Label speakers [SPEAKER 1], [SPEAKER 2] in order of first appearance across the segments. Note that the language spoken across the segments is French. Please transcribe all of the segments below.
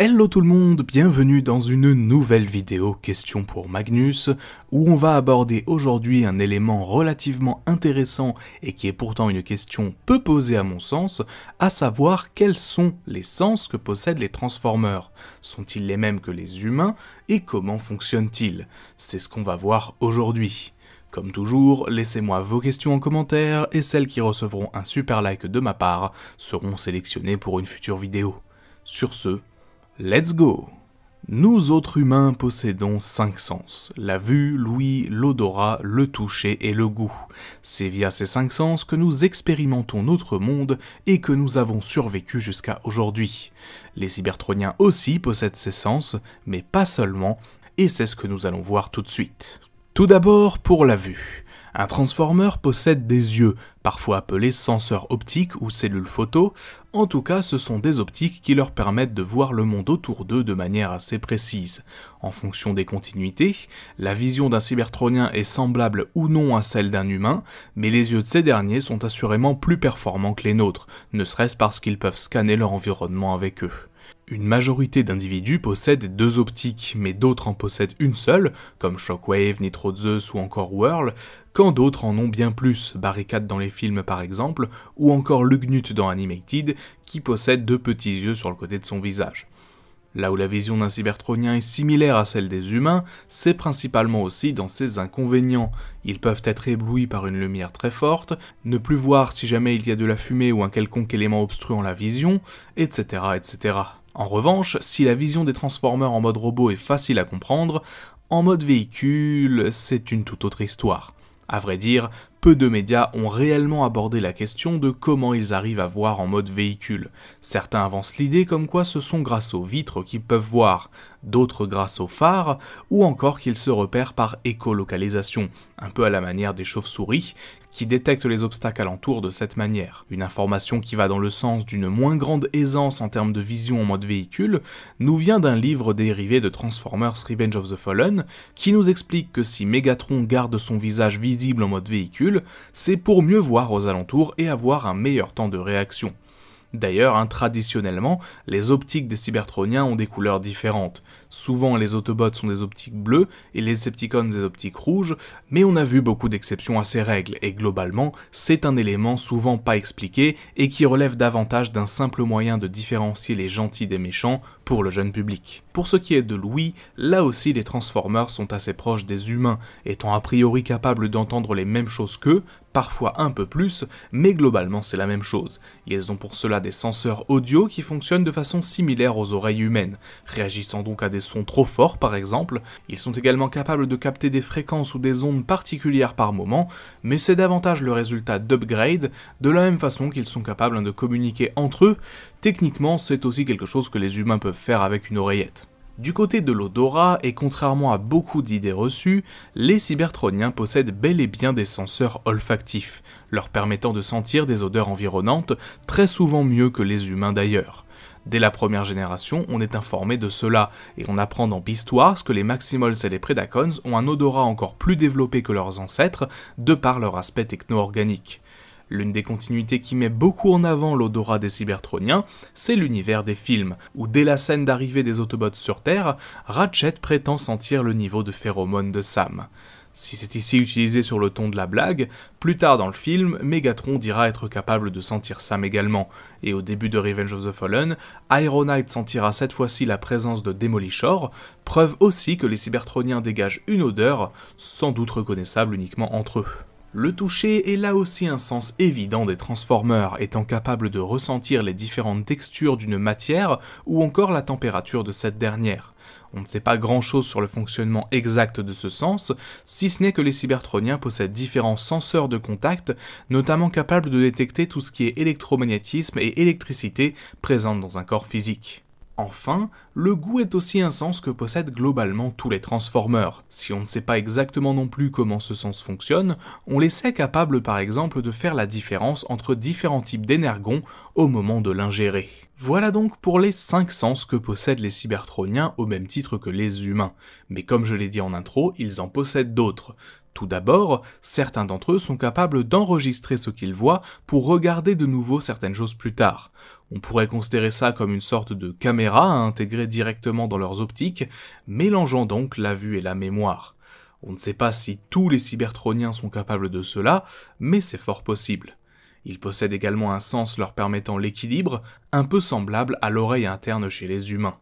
[SPEAKER 1] Hello tout le monde, bienvenue dans une nouvelle vidéo question pour Magnus où on va aborder aujourd'hui un élément relativement intéressant et qui est pourtant une question peu posée à mon sens, à savoir quels sont les sens que possèdent les Transformers Sont-ils les mêmes que les humains et comment fonctionnent-ils C'est ce qu'on va voir aujourd'hui. Comme toujours, laissez-moi vos questions en commentaire et celles qui recevront un super like de ma part seront sélectionnées pour une future vidéo. Sur ce, Let's go Nous autres humains possédons cinq sens, la vue, l'ouïe, l'odorat, le toucher et le goût. C'est via ces cinq sens que nous expérimentons notre monde et que nous avons survécu jusqu'à aujourd'hui. Les cybertroniens aussi possèdent ces sens, mais pas seulement, et c'est ce que nous allons voir tout de suite. Tout d'abord pour la vue. Un transformer possède des yeux, parfois appelés senseurs optiques ou cellules photo, en tout cas ce sont des optiques qui leur permettent de voir le monde autour d'eux de manière assez précise. En fonction des continuités, la vision d'un cybertronien est semblable ou non à celle d'un humain, mais les yeux de ces derniers sont assurément plus performants que les nôtres, ne serait-ce parce qu'ils peuvent scanner leur environnement avec eux. Une majorité d'individus possèdent deux optiques, mais d'autres en possèdent une seule, comme Shockwave, Nitro Zeus ou encore Whirl, quand d'autres en ont bien plus, Barricade dans les films par exemple, ou encore Lugnut dans Animated, qui possède deux petits yeux sur le côté de son visage. Là où la vision d'un cybertronien est similaire à celle des humains, c'est principalement aussi dans ses inconvénients. Ils peuvent être éblouis par une lumière très forte, ne plus voir si jamais il y a de la fumée ou un quelconque élément obstruant la vision, etc. etc. En revanche, si la vision des Transformers en mode robot est facile à comprendre, en mode véhicule, c'est une toute autre histoire. À vrai dire, peu de médias ont réellement abordé la question de comment ils arrivent à voir en mode véhicule. Certains avancent l'idée comme quoi ce sont grâce aux vitres qu'ils peuvent voir, d'autres grâce aux phares, ou encore qu'ils se repèrent par écolocalisation, un peu à la manière des chauves-souris, qui détecte les obstacles alentours de cette manière. Une information qui va dans le sens d'une moins grande aisance en termes de vision en mode véhicule nous vient d'un livre dérivé de Transformers Revenge of the Fallen qui nous explique que si Megatron garde son visage visible en mode véhicule, c'est pour mieux voir aux alentours et avoir un meilleur temps de réaction. D'ailleurs, hein, traditionnellement, les optiques des Cybertroniens ont des couleurs différentes. Souvent, les Autobots sont des optiques bleues et les Decepticons des optiques rouges, mais on a vu beaucoup d'exceptions à ces règles, et globalement, c'est un élément souvent pas expliqué et qui relève davantage d'un simple moyen de différencier les gentils des méchants pour le jeune public. Pour ce qui est de Louis, là aussi les Transformers sont assez proches des humains, étant a priori capables d'entendre les mêmes choses qu'eux, parfois un peu plus, mais globalement c'est la même chose. Ils ont pour cela des senseurs audio qui fonctionnent de façon similaire aux oreilles humaines, réagissant donc à des sons trop forts par exemple. Ils sont également capables de capter des fréquences ou des ondes particulières par moment, mais c'est davantage le résultat d'upgrades. de la même façon qu'ils sont capables de communiquer entre eux. Techniquement, c'est aussi quelque chose que les humains peuvent faire avec une oreillette. Du côté de l'odorat, et contrairement à beaucoup d'idées reçues, les cybertroniens possèdent bel et bien des senseurs olfactifs, leur permettant de sentir des odeurs environnantes très souvent mieux que les humains d'ailleurs. Dès la première génération, on est informé de cela, et on apprend dans Bistoire que les Maximals et les Predacons ont un odorat encore plus développé que leurs ancêtres, de par leur aspect techno-organique. L'une des continuités qui met beaucoup en avant l'odorat des cybertroniens, c'est l'univers des films, où dès la scène d'arrivée des Autobots sur Terre, Ratchet prétend sentir le niveau de phéromone de Sam. Si c'est ici utilisé sur le ton de la blague, plus tard dans le film, Megatron dira être capable de sentir Sam également, et au début de Revenge of the Fallen, Iron sentira cette fois-ci la présence de Demolishore, preuve aussi que les Cybertroniens dégagent une odeur, sans doute reconnaissable uniquement entre eux. Le toucher est là aussi un sens évident des transformeurs, étant capable de ressentir les différentes textures d'une matière ou encore la température de cette dernière. On ne sait pas grand-chose sur le fonctionnement exact de ce sens, si ce n'est que les cybertroniens possèdent différents senseurs de contact, notamment capables de détecter tout ce qui est électromagnétisme et électricité présente dans un corps physique. Enfin, le goût est aussi un sens que possèdent globalement tous les transformeurs. Si on ne sait pas exactement non plus comment ce sens fonctionne, on les sait capables par exemple de faire la différence entre différents types d'énergons au moment de l'ingérer. Voilà donc pour les cinq sens que possèdent les cybertroniens au même titre que les humains. Mais comme je l'ai dit en intro, ils en possèdent d'autres. Tout d'abord, certains d'entre eux sont capables d'enregistrer ce qu'ils voient pour regarder de nouveau certaines choses plus tard. On pourrait considérer ça comme une sorte de caméra intégrée directement dans leurs optiques, mélangeant donc la vue et la mémoire. On ne sait pas si tous les cybertroniens sont capables de cela, mais c'est fort possible. Ils possèdent également un sens leur permettant l'équilibre, un peu semblable à l'oreille interne chez les humains.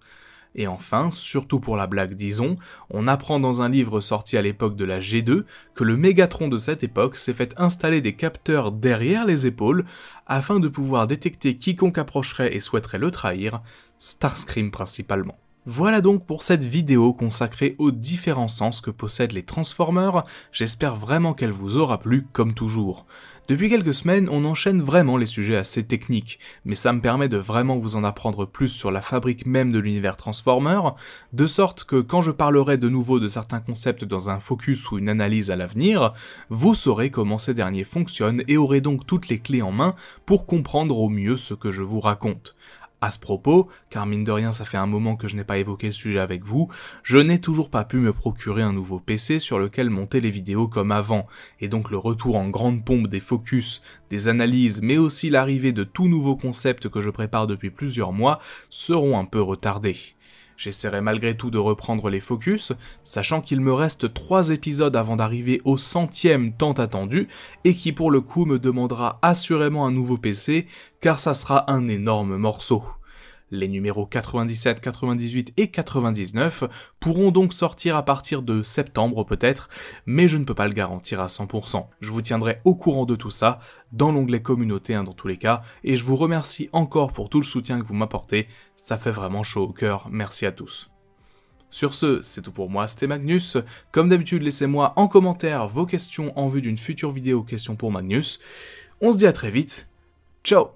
[SPEAKER 1] Et enfin, surtout pour la blague disons, on apprend dans un livre sorti à l'époque de la G2 que le Mégatron de cette époque s'est fait installer des capteurs derrière les épaules afin de pouvoir détecter quiconque approcherait et souhaiterait le trahir, Starscream principalement. Voilà donc pour cette vidéo consacrée aux différents sens que possèdent les Transformers, j'espère vraiment qu'elle vous aura plu comme toujours. Depuis quelques semaines, on enchaîne vraiment les sujets assez techniques, mais ça me permet de vraiment vous en apprendre plus sur la fabrique même de l'univers Transformer, de sorte que quand je parlerai de nouveau de certains concepts dans un focus ou une analyse à l'avenir, vous saurez comment ces derniers fonctionnent et aurez donc toutes les clés en main pour comprendre au mieux ce que je vous raconte à ce propos, car mine de rien ça fait un moment que je n'ai pas évoqué le sujet avec vous, je n'ai toujours pas pu me procurer un nouveau PC sur lequel monter les vidéos comme avant, et donc le retour en grande pompe des focus, des analyses, mais aussi l'arrivée de tout nouveau concept que je prépare depuis plusieurs mois seront un peu retardés. J'essaierai malgré tout de reprendre les focus, sachant qu'il me reste 3 épisodes avant d'arriver au centième tant attendu, et qui pour le coup me demandera assurément un nouveau PC, car ça sera un énorme morceau. Les numéros 97, 98 et 99 pourront donc sortir à partir de septembre peut-être, mais je ne peux pas le garantir à 100%. Je vous tiendrai au courant de tout ça dans l'onglet communauté hein, dans tous les cas, et je vous remercie encore pour tout le soutien que vous m'apportez, ça fait vraiment chaud au cœur, merci à tous. Sur ce, c'est tout pour moi, c'était Magnus. Comme d'habitude, laissez-moi en commentaire vos questions en vue d'une future vidéo questions pour Magnus. On se dit à très vite, ciao